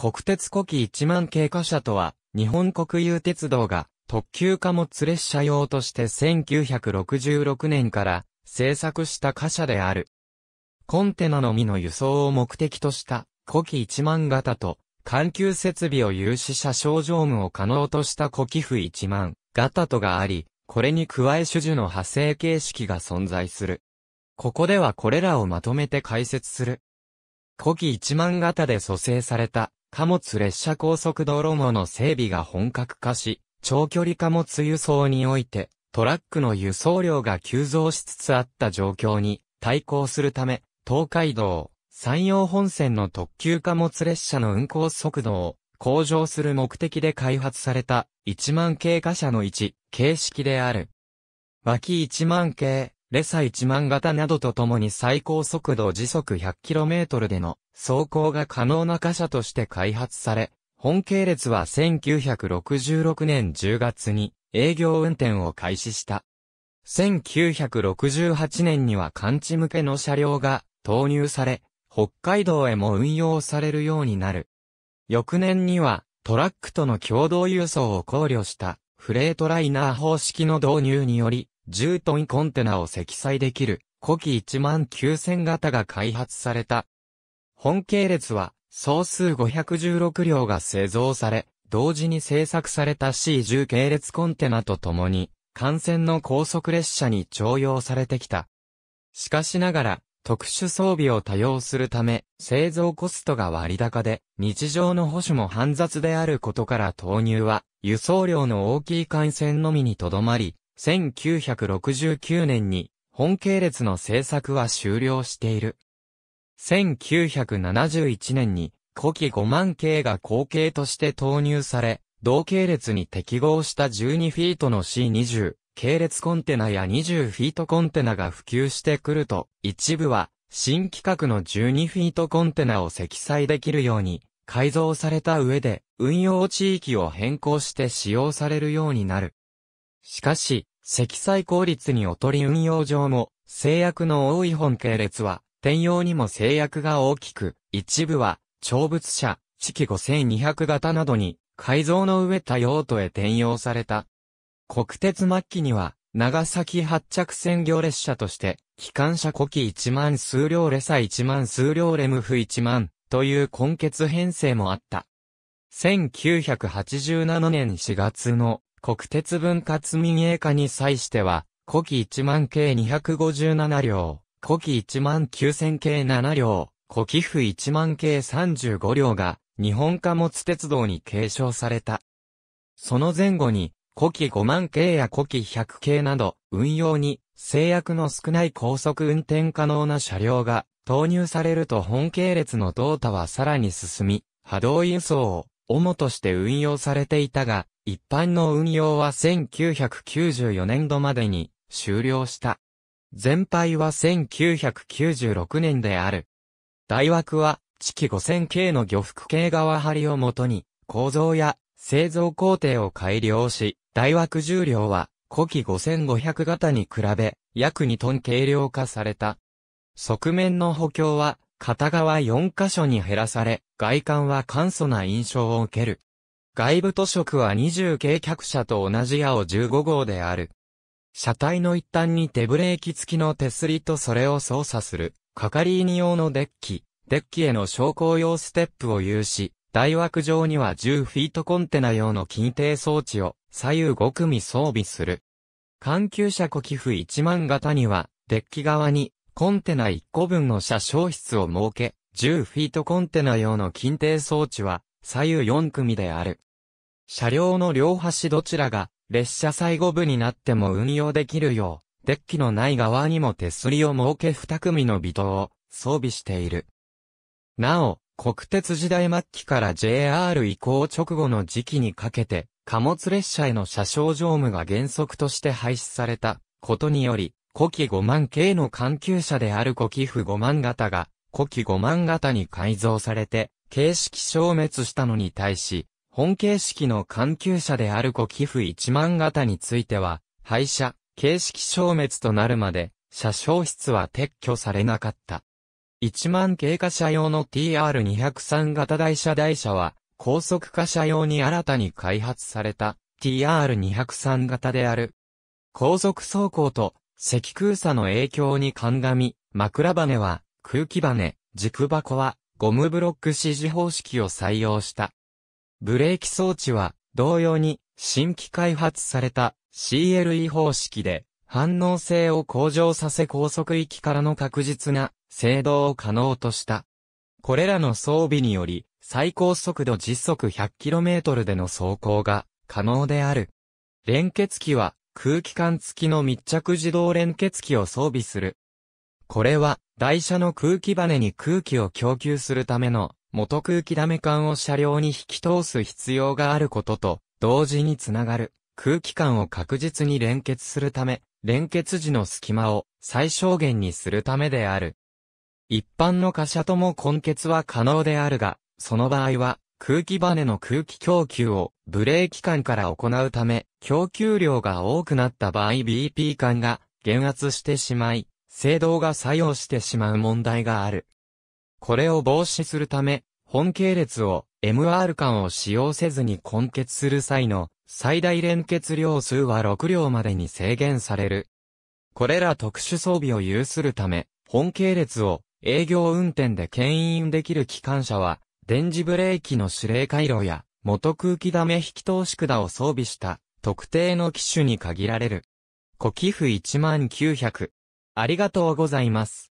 国鉄古希1万経過車とは、日本国有鉄道が特急貨物列車用として1966年から製作した貨車である。コンテナのみの輸送を目的とした古希1万型と環球設備を有し車掌乗務を可能とした古希府1万型とがあり、これに加え種樹の派生形式が存在する。ここではこれらをまとめて解説する。古希1万型で蘇生された貨物列車高速道路網の整備が本格化し、長距離貨物輸送において、トラックの輸送量が急増しつつあった状況に対抗するため、東海道、山陽本線の特急貨物列車の運行速度を向上する目的で開発された1万系貨車の1形式である。脇1万系、レサ1万型などとともに最高速度時速 100km での走行が可能な貨車として開発され、本系列は1966年10月に営業運転を開始した。1968年には完治向けの車両が投入され、北海道へも運用されるようになる。翌年にはトラックとの共同輸送を考慮したフレートライナー方式の導入により、10トンコンテナを積載できる古希1万9000型が開発された。本系列は、総数516両が製造され、同時に製作された C10 系列コンテナと共に、幹線の高速列車に徴用されてきた。しかしながら、特殊装備を多用するため、製造コストが割高で、日常の保守も煩雑であることから投入は、輸送量の大きい幹線のみにとどまり、1969年に、本系列の製作は終了している。1971年に、古希5万系が後継として投入され、同系列に適合した12フィートの C20、系列コンテナや20フィートコンテナが普及してくると、一部は、新規格の12フィートコンテナを積載できるように、改造された上で、運用地域を変更して使用されるようになる。しかし、積載効率に劣り運用上も、制約の多い本系列は、転用にも制約が大きく、一部は、長物車、四季5200型などに、改造の上多用途へ転用された。国鉄末期には、長崎発着専業列車として、機関車古希1万数両レサ1万数両レムフ1万という根結編成もあった。1987年4月の国鉄分割民営化に際しては、古希1万計257両、古希1万9000系7両、古希府1万系35両が、日本貨物鉄道に継承された。その前後に、古希5万系や古希100系など、運用に制約の少ない高速運転可能な車両が投入されると本系列の動作はさらに進み、波動輸送を主として運用されていたが、一般の運用は1994年度までに終了した。全廃は1996年である。大枠は、地期 5000K の漁服系側張りをもとに、構造や製造工程を改良し、大枠重量は、古機5500型に比べ、約2トン軽量化された。側面の補強は、片側4箇所に減らされ、外観は簡素な印象を受ける。外部塗色は20計客車と同じ青15号である。車体の一端に手ブレーキ付きの手すりとそれを操作する、かかり。ー用のデッキ、デッキへの昇降用ステップを有し、大枠上には10フィートコンテナ用の近定装置を左右5組装備する。環球車呼寄付1万型には、デッキ側にコンテナ1個分の車掌室を設け、10フィートコンテナ用の近定装置は左右4組である。車両の両端どちらが列車最後部になっても運用できるよう、デッキのない側にも手すりを設け二組の微灯を装備している。なお、国鉄時代末期から JR 移行直後の時期にかけて、貨物列車への車掌乗務が原則として廃止されたことにより、古希5万系の関係者である古希府5万型が、古希5万型に改造されて、形式消滅したのに対し、本形式の環球者であるご寄付一万型については、廃車、形式消滅となるまで、車消室は撤去されなかった。一万経過車用の TR203 型台車台車は、高速化車用に新たに開発された TR203 型である。高速走行と積空差の影響に鑑み、枕バネは空気バネ、軸箱はゴムブロック指示方式を採用したブレーキ装置は、同様に、新規開発された CLE 方式で、反応性を向上させ高速域からの確実な制動を可能とした。これらの装備により、最高速度時速 100km での走行が可能である。連結機は空気管付きの密着自動連結機を装備する。これは台車の空気バネに空気を供給するための元空気ダメ管を車両に引き通す必要があることと、同時につながる空気管を確実に連結するため、連結時の隙間を最小限にするためである。一般の貨車とも根結は可能であるが、その場合は空気バネの空気供給をブレーキ管から行うため、供給量が多くなった場合 BP 管が減圧してしまい、制動が作用してしまう問題がある。これを防止するため、本系列を MR 間を使用せずに根結する際の最大連結量数は6両までに制限される。これら特殊装備を有するため、本系列を営業運転で牽引できる機関車は、電磁ブレーキの指令回路や、元空気ダメ引き通し管を装備した特定の機種に限られる。古寄付1 9 0 0ありがとうございます。